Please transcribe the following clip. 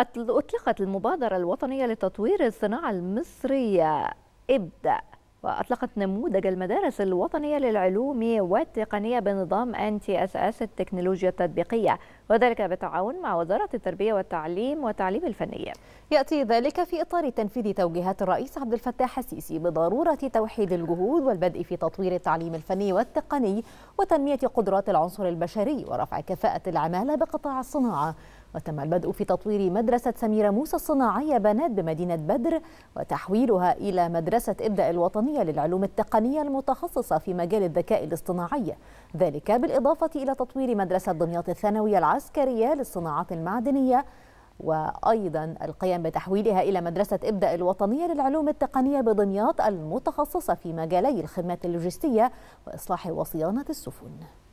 أطلقت المبادرة الوطنية لتطوير الصناعة المصرية ابدأ وأطلقت نموذج المدارس الوطنية للعلوم والتقنية بنظام ان تي اس اس التكنولوجيا التطبيقية وذلك بالتعاون مع وزارة التربية والتعليم والتعليم الفني يأتي ذلك في إطار تنفيذ توجيهات الرئيس عبد الفتاح السيسي بضرورة توحيد الجهود والبدء في تطوير التعليم الفني والتقني وتنمية قدرات العنصر البشري ورفع كفاءة العمالة بقطاع الصناعة وتم البدء في تطوير مدرسة سميرة موسى الصناعية بنات بمدينة بدر وتحويلها إلى مدرسة إبدأ الوطنية للعلوم التقنية المتخصصة في مجال الذكاء الاصطناعي ذلك بالإضافة إلى تطوير مدرسة دمياط الثانوية العسكرية للصناعات المعدنية وأيضا القيام بتحويلها إلى مدرسة إبدأ الوطنية للعلوم التقنية بدمياط المتخصصة في مجالي الخدمات اللوجستية وإصلاح وصيانة السفن